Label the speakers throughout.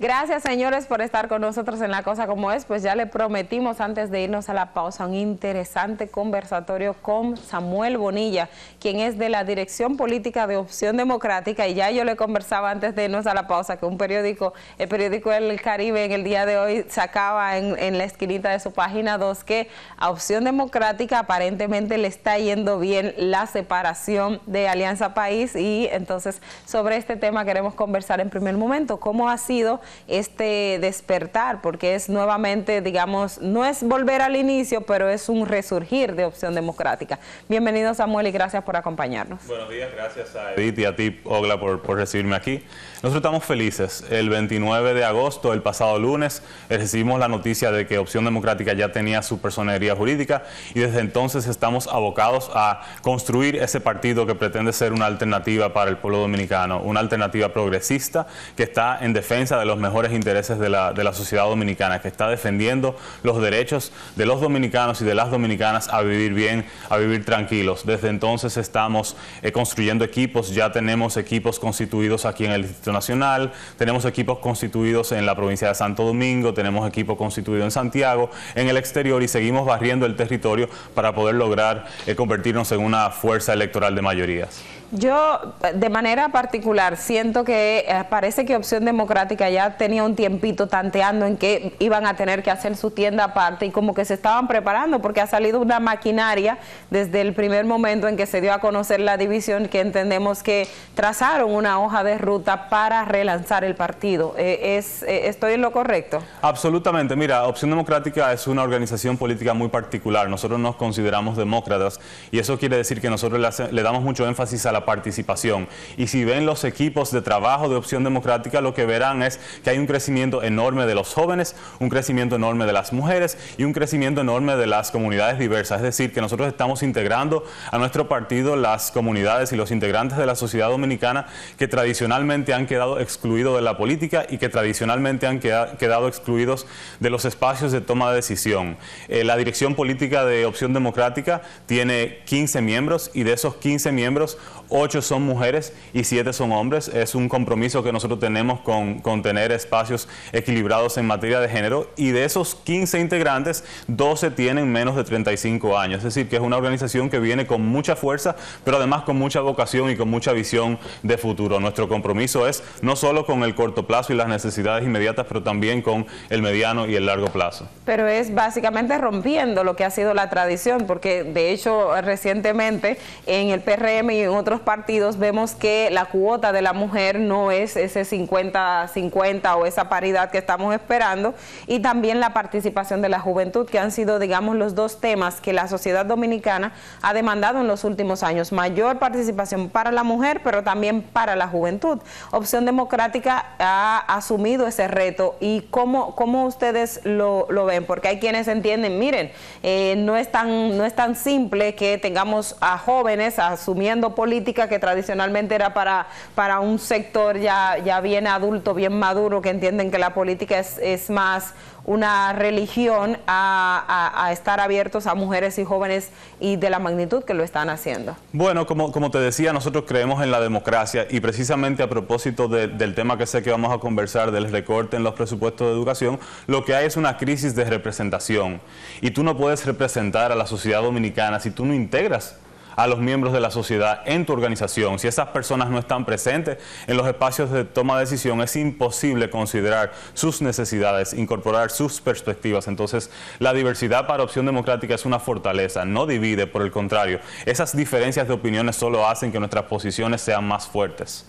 Speaker 1: Gracias, señores, por estar con nosotros en La Cosa Como Es. Pues ya le prometimos antes de irnos a la pausa un interesante conversatorio con Samuel Bonilla, quien es de la Dirección Política de Opción Democrática. Y ya yo le conversaba antes de irnos a la pausa que un periódico, el periódico El Caribe en el día de hoy sacaba en, la esquinita de su página 2 que a Opción Democrática aparentemente le está yendo bien la separación de Alianza País. Y entonces sobre este tema queremos conversar en primer momento. ¿Cómo ha sido este despertar, porque es nuevamente, digamos, no es volver al inicio, pero es un resurgir de Opción Democrática. Bienvenido Samuel y gracias por acompañarnos.
Speaker 2: Buenos días, gracias a Edith y a ti, Ogla, por, por recibirme aquí. Nosotros estamos felices. El 29 de agosto, el pasado lunes, recibimos la noticia de que Opción Democrática ya tenía su personería jurídica y desde entonces estamos abocados a construir ese partido que pretende ser una alternativa para el pueblo dominicano, una alternativa progresista que está en defensa de los mejores intereses de la, de la sociedad dominicana, que está defendiendo los derechos de los dominicanos y de las dominicanas a vivir bien, a vivir tranquilos. Desde entonces estamos eh, construyendo equipos, ya tenemos equipos constituidos aquí en el Distrito Nacional, tenemos equipos constituidos en la provincia de Santo Domingo, tenemos equipos constituidos en Santiago, en el exterior y seguimos barriendo el territorio para poder lograr eh, convertirnos en una fuerza electoral de mayorías.
Speaker 1: Yo de manera particular siento que eh, parece que Opción Democrática ya tenía un tiempito tanteando en que iban a tener que hacer su tienda aparte y como que se estaban preparando porque ha salido una maquinaria desde el primer momento en que se dio a conocer la división que entendemos que trazaron una hoja de ruta para relanzar el partido. Eh, eh, ¿Estoy en lo correcto?
Speaker 2: Absolutamente. Mira, Opción Democrática es una organización política muy particular. Nosotros nos consideramos demócratas y eso quiere decir que nosotros le damos mucho énfasis a la participación. Y si ven los equipos de trabajo de Opción Democrática, lo que verán es que hay un crecimiento enorme de los jóvenes, un crecimiento enorme de las mujeres y un crecimiento enorme de las comunidades diversas. Es decir, que nosotros estamos integrando a nuestro partido las comunidades y los integrantes de la sociedad dominicana que tradicionalmente han quedado excluidos de la política y que tradicionalmente han quedado excluidos de los espacios de toma de decisión. Eh, la dirección política de Opción Democrática tiene 15 miembros y de esos 15 miembros, 8 son mujeres y 7 son hombres. Es un compromiso que nosotros tenemos con tener espacios equilibrados en materia de género y de esos 15 integrantes, 12 tienen menos de 35 años. Es decir, que es una organización que viene con mucha fuerza, pero además con mucha vocación y con mucha visión de futuro. Nuestro compromiso es no solo con el corto plazo y las necesidades inmediatas, pero también con el mediano y el largo plazo.
Speaker 1: Pero es básicamente rompiendo lo que ha sido la tradición, porque de hecho recientemente en el PRM y en otros partidos vemos que la cuota de la mujer no es ese 50-50 o esa paridad que estamos esperando y también la participación de la juventud, que han sido, digamos, los dos temas que la sociedad dominicana ha demandado en los últimos años. Mayor participación para la mujer, pero también para la juventud. Opción Democrática ha asumido ese reto y cómo, cómo ustedes lo, ven, porque hay quienes entienden, miren, eh, no, es tan, no es tan simple que tengamos a jóvenes asumiendo política que tradicionalmente era para, para un sector ya, ya bien adulto, bien maduro, que entienden que la política es, más una religión a, estar abiertos a mujeres y jóvenes y de la magnitud que lo están haciendo.
Speaker 2: Bueno, como, te decía, nosotros creemos en la democracia y precisamente a propósito del tema que sé que vamos a conversar, del recorte en los presupuestos de educación, lo que hay es una crisis de representación y tú no puedes representar a la sociedad dominicana si tú no integras a los miembros de la sociedad en tu organización. Si esas personas no están presentes en los espacios de toma de decisión, es imposible considerar sus necesidades, incorporar sus perspectivas. Entonces, la diversidad para opción democrática es una fortaleza, no divide, por el contrario. Esas diferencias de opiniones solo hacen que nuestras posiciones sean más fuertes.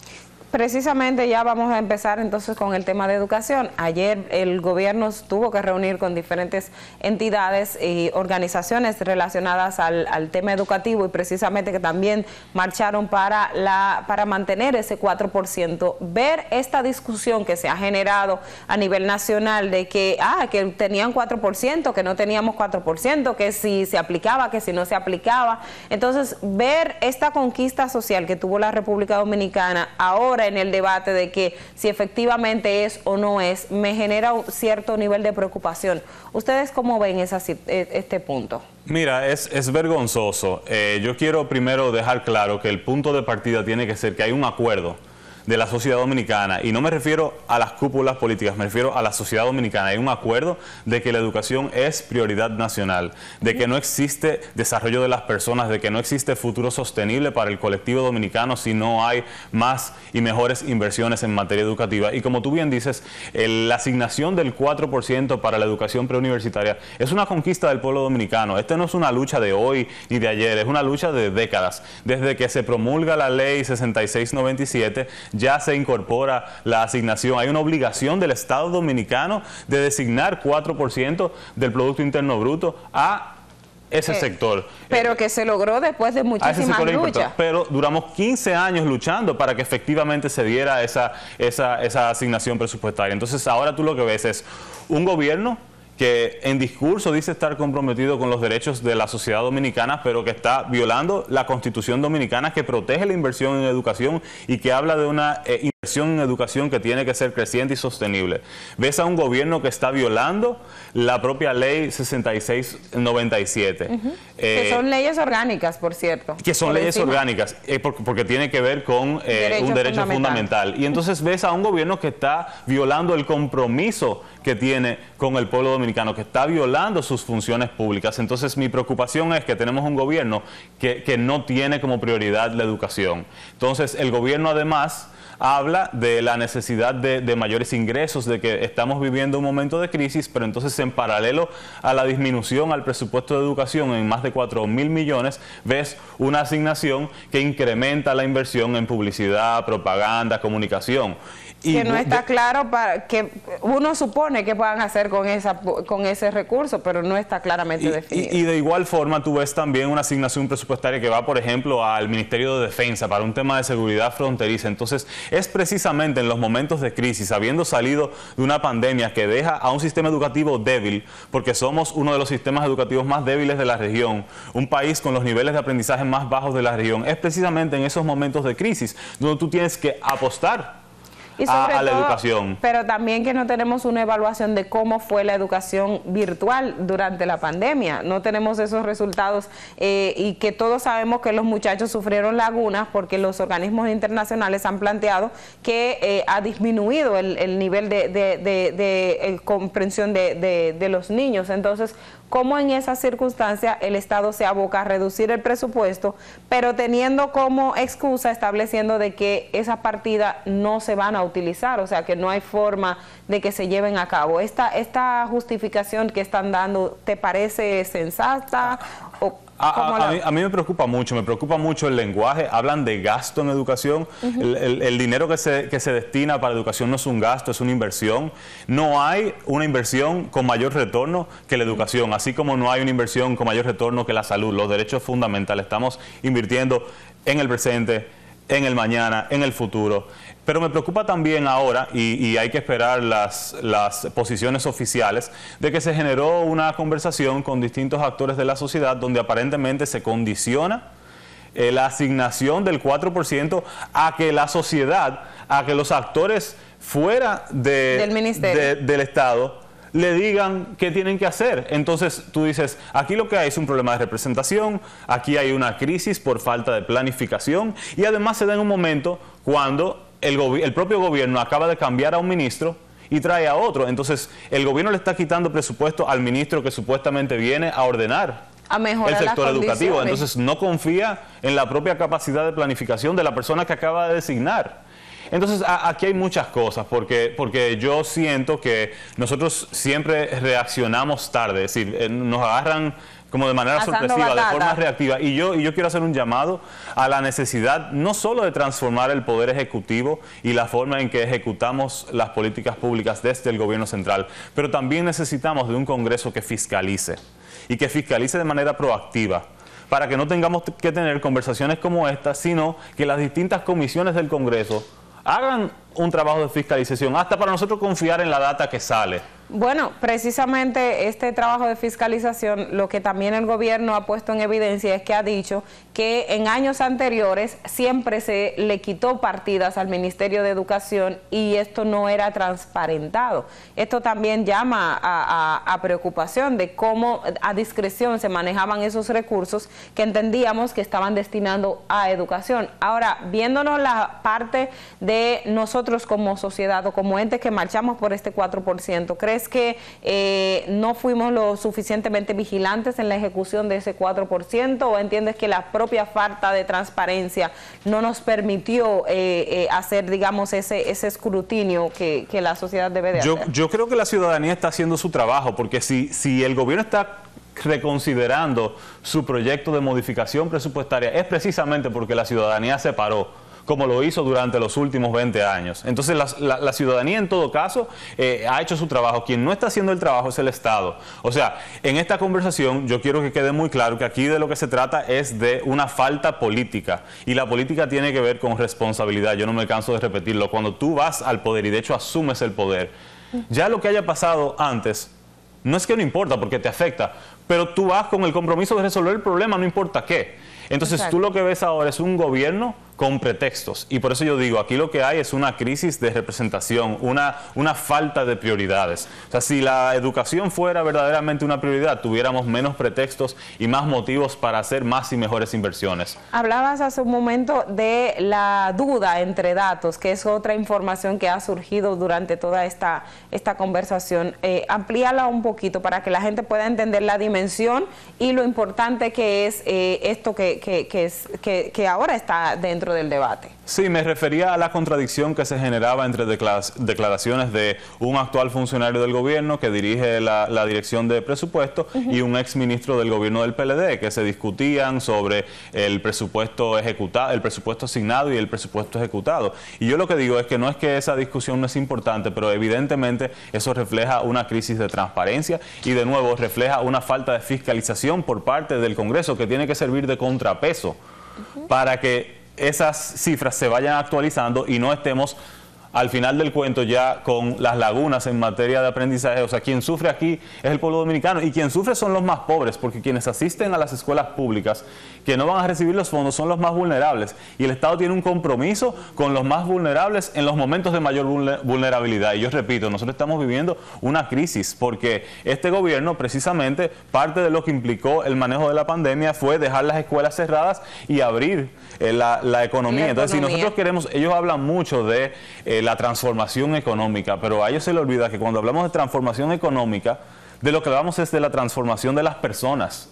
Speaker 1: Precisamente ya vamos a empezar entonces con el tema de educación. Ayer el gobierno tuvo que reunir con diferentes entidades y organizaciones relacionadas al, tema educativo y precisamente que también marcharon para, la, para mantener ese 4%. Ver esta discusión que se ha generado a nivel nacional de que, ah, que tenían 4%, que no teníamos 4%, que si se aplicaba, que si no se aplicaba. Entonces, ver esta conquista social que tuvo la República Dominicana ahora en el debate de que si efectivamente es o no es, me genera un cierto nivel de preocupación. ¿Ustedes cómo ven esa, e, este punto?
Speaker 2: Mira, es, es vergonzoso. Eh, yo quiero primero dejar claro que el punto de partida tiene que ser que hay un acuerdo de la sociedad dominicana. Y no me refiero a las cúpulas políticas, me refiero a la sociedad dominicana. Hay un acuerdo de que la educación es prioridad nacional, de que no existe desarrollo de las personas, de que no existe futuro sostenible para el colectivo dominicano si no hay más y mejores inversiones en materia educativa. Y como tú bien dices, la asignación del 4% para la educación preuniversitaria es una conquista del pueblo dominicano. Esta no es una lucha de hoy ni de ayer, es una lucha de décadas. Desde que se promulga la ley 6697, ya se incorpora la asignación. Hay una obligación del Estado dominicano de designar 4% del Producto Interno Bruto a ese eh, sector.
Speaker 1: Pero eh, que se logró después de muchísimas luchas.
Speaker 2: Pero duramos 15 años luchando para que efectivamente se diera esa, esa, esa asignación presupuestaria. Entonces ahora tú lo que ves es un gobierno que en discurso dice estar comprometido con los derechos de la sociedad dominicana, pero que está violando la constitución dominicana que protege la inversión en educación y que habla de una eh, en educación que tiene que ser creciente y sostenible. Ves a un gobierno que está violando la propia ley 6697. Eh, que son
Speaker 1: leyes orgánicas, por cierto. Que son leyes
Speaker 2: orgánicas, eh, porque, tiene que ver con eh, un derecho fundamental. Y entonces ves a un gobierno que está violando el compromiso que tiene con el pueblo dominicano, que está violando sus funciones públicas. Entonces mi preocupación es que tenemos un gobierno que no tiene como prioridad la educación. Entonces el gobierno además habla de la necesidad de, mayores ingresos, de que estamos viviendo un momento de crisis, pero entonces en paralelo a la disminución al presupuesto de educación en más de 4 mil millones, ves una asignación que incrementa la inversión en publicidad, propaganda, comunicación. Y que no está
Speaker 1: claro para que uno supone que puedan hacer con esa con ese recurso, pero no está claramente definido. Y, y,
Speaker 2: de igual forma tú ves también una asignación presupuestaria que va, por ejemplo, al Ministerio de Defensa para un tema de seguridad fronteriza. Entonces, es precisamente en los momentos de crisis, habiendo salido de una pandemia que deja a un sistema educativo débil, porque somos uno de los sistemas educativos más débiles de la región, un país con los niveles de aprendizaje más bajos de la región, es precisamente en esos momentos de crisis donde tú tienes que apostar a, la educación.
Speaker 1: Pero también que no tenemos una evaluación de cómo fue la educación virtual durante la pandemia. No tenemos esos resultados eh, y que todos sabemos que los muchachos sufrieron lagunas porque los organismos internacionales han planteado que eh, ha disminuido el, nivel de, eh, comprensión de, los niños. Entonces, cómo en esas circunstancias el Estado se aboca a reducir el presupuesto, pero teniendo como excusa estableciendo de que esa partida no se van a utilizar, o sea que no hay forma de que se lleven a cabo. ¿Esta, esta justificación que están dando te parece sensata? O, a,
Speaker 2: mí, me preocupa mucho, me preocupa mucho el lenguaje. Hablan de gasto en educación. el, el, dinero que se, que se destina para educación no es un gasto, es una inversión. No hay una inversión con mayor retorno que la educación, así como no hay una inversión con mayor retorno que la salud, los derechos fundamentales. Estamos invirtiendo en el presente en el mañana, en el futuro. Pero me preocupa también ahora, y, hay que esperar las, posiciones oficiales, de que se generó una conversación con distintos actores de la sociedad donde aparentemente se condiciona eh, la asignación del 4% a que la sociedad, a que los actores fuera del, ministerio. del Estado le digan qué tienen que hacer. Entonces tú dices, aquí lo que hay es un problema de representación, aquí hay una crisis por falta de planificación y además se da en un momento cuando el, propio gobierno acaba de cambiar a un ministro y trae a otro. Entonces el gobierno le está quitando presupuesto al ministro que supuestamente viene a ordenar
Speaker 1: a el sector educativo. Entonces
Speaker 2: no confía en la propia capacidad de planificación de la persona que acaba de designar. Entonces, aquí hay muchas cosas, porque, porque yo siento que nosotros siempre reaccionamos tarde, es decir, eh, nos agarran como de manera sorpresiva, de forma reactiva. Y yo, y yo quiero hacer un llamado a la necesidad no solo de transformar el poder ejecutivo y la forma en que ejecutamos las políticas públicas desde el gobierno central, pero también necesitamos de un Congreso que fiscalice y que fiscalice de manera proactiva para que no tengamos que tener conversaciones como esta, sino que las distintas comisiones del Congreso hagan un trabajo de fiscalización, hasta para nosotros confiar en la data que sale.
Speaker 1: Bueno, precisamente este trabajo de fiscalización, lo que también el gobierno ha puesto en evidencia es que ha dicho que en años anteriores siempre se le quitó partidas al Ministerio de Educación y esto no era transparentado. Esto también llama a, preocupación de cómo a discreción se manejaban esos recursos que entendíamos que estaban destinando a educación. Ahora, viéndonos la parte de nosotros como sociedad o como entes que marchamos por este 4%, crece es que eh, no fuimos lo suficientemente vigilantes en la ejecución de ese 4% o entiendes que la propia falta de transparencia no nos permitió eh, eh, hacer, digamos, ese, ese escrutinio que, la sociedad debe de hacer?
Speaker 2: Yo creo que la ciudadanía está haciendo su trabajo porque si, si el gobierno está reconsiderando su proyecto de modificación presupuestaria es precisamente porque la ciudadanía se paró como lo hizo durante los últimos 20 años. Entonces la, ciudadanía en todo caso eh, ha hecho su trabajo. Quien no está haciendo el trabajo es el Estado. O sea, en esta conversación yo quiero que quede muy claro que aquí de lo que se trata es de una falta política y la política tiene que ver con responsabilidad. Yo no me canso de repetirlo. Cuando tú vas al poder y de hecho asumes el poder, ya lo que haya pasado antes no es que no importa porque te afecta, pero tú vas con el compromiso de resolver el problema, no importa qué. Entonces tú lo que ves ahora es un gobierno con pretextos. Y por eso yo digo, aquí lo que hay es una crisis de representación, una, una falta de prioridades. O sea, si la educación fuera verdaderamente una prioridad, tuviéramos menos pretextos y más motivos para hacer más y mejores inversiones.
Speaker 1: Hablabas hace un momento de la duda entre datos, que es otra información que ha surgido durante toda esta, esta conversación. Eh, amplíala un poquito para que la gente pueda entender la dimensión y lo importante que es eh, esto que, es, que, que ahora está dentro del debate.
Speaker 2: Sí, me refería a la contradicción que se generaba entre declaraciones de un actual funcionario del gobierno que dirige la, dirección de presupuesto y un ex ministro del gobierno del PLD, que se discutían sobre el presupuesto ejecutado, el presupuesto asignado y el presupuesto ejecutado. Y yo lo que digo es que no es que esa discusión no es importante, pero evidentemente eso refleja una crisis de transparencia y de nuevo refleja una falta de fiscalización por parte del Congreso que tiene que servir de contrapeso para que esas cifras se vayan actualizando y no estemos al final del cuento ya con las lagunas en materia de aprendizaje. O sea, quien sufre aquí es el pueblo dominicano y quien sufre son los más pobres, porque quienes asisten a las escuelas públicas que no van a recibir los fondos son los más vulnerables y el Estado tiene un compromiso con los más vulnerables en los momentos de mayor vulnerabilidad. Y yo repito, nosotros estamos viviendo una crisis porque este gobierno precisamente parte de lo que implicó el manejo de la pandemia fue dejar las escuelas cerradas y abrir eh, la, economía. Entonces, si nosotros queremos, ellos hablan mucho de... Eh, eh, la transformación económica, pero a ellos se les olvida que cuando hablamos de transformación económica, de lo que hablamos es de la transformación de las personas.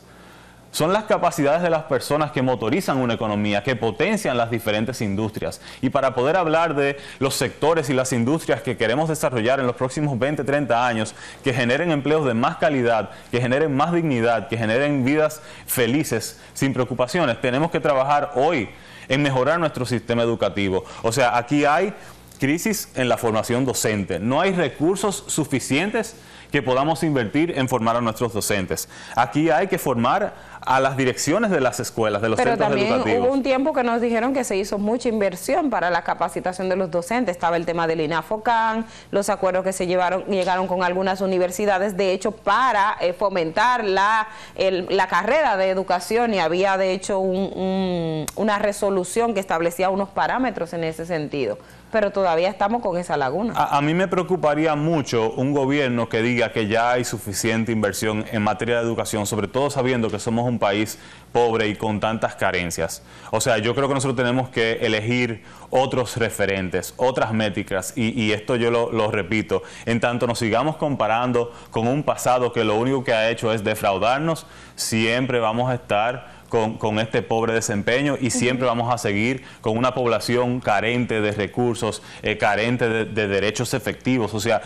Speaker 2: Son las capacidades de las personas que motorizan una economía, que potencian las diferentes industrias. Y para poder hablar de los sectores y las industrias que queremos desarrollar en los próximos 20, 30 años, que generen empleos de más calidad, que generen más dignidad, que generen vidas felices, sin preocupaciones, tenemos que trabajar hoy en mejorar nuestro sistema educativo. O sea, aquí hay crisis en la formación docente. No hay recursos suficientes que podamos invertir en formar a nuestros docentes. Aquí hay que formar a las direcciones de las escuelas, de los centros educativos. Pero también hubo un
Speaker 1: tiempo que nos dijeron que se hizo mucha inversión para la capacitación de los docentes. Estaba el tema del INAFOCAN, los acuerdos que se llevaron llegaron con algunas universidades, de hecho, para eh, fomentar la, la carrera de educación y había, de hecho, una resolución que establecía unos parámetros en ese sentido pero todavía estamos con esa laguna.
Speaker 2: A, a, mí me preocuparía mucho un gobierno que diga que ya hay suficiente inversión en materia de educación, sobre todo sabiendo que somos un país pobre y con tantas carencias. O sea, yo creo que nosotros tenemos que elegir otros referentes, otras métricas, y, esto yo lo, repito, en tanto nos sigamos comparando con un pasado que lo único que ha hecho es defraudarnos, siempre vamos a estar con, este pobre desempeño y siempre vamos a seguir con una población carente de recursos, eh, carente de derechos efectivos. O sea,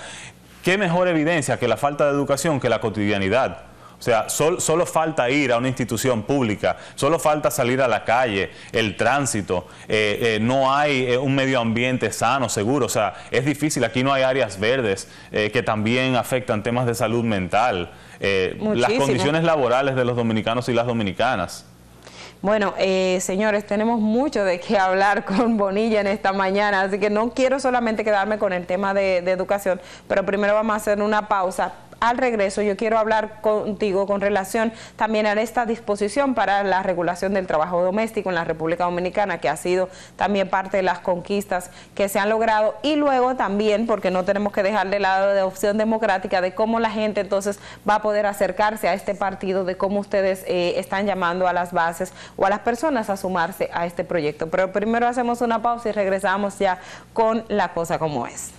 Speaker 2: ¿qué mejor evidencia que la falta de educación que la cotidianidad? O sea, solo falta ir a una institución pública, solo falta salir a la calle, el tránsito, eh, eh, no hay eh, un medio ambiente sano, seguro, o sea, es difícil, aquí no hay áreas verdes que también afectan temas de salud mental, las condiciones laborales de los dominicanos y las dominicanas.
Speaker 1: Bueno, señores, tenemos mucho de qué hablar con Bonilla en esta mañana, así que no quiero solamente quedarme con el tema de, de educación, pero primero vamos a hacer una pausa al regreso yo quiero hablar contigo con relación también a esta disposición para la regulación del trabajo doméstico en la República Dominicana, que ha sido también parte de las conquistas que se han logrado, y luego también, porque no tenemos que dejar de lado de opción democrática, de cómo la gente entonces va a poder acercarse a este partido, de cómo ustedes eh, están llamando a las bases o a las personas a sumarse a este proyecto. Pero primero hacemos una pausa y regresamos ya con la cosa como es.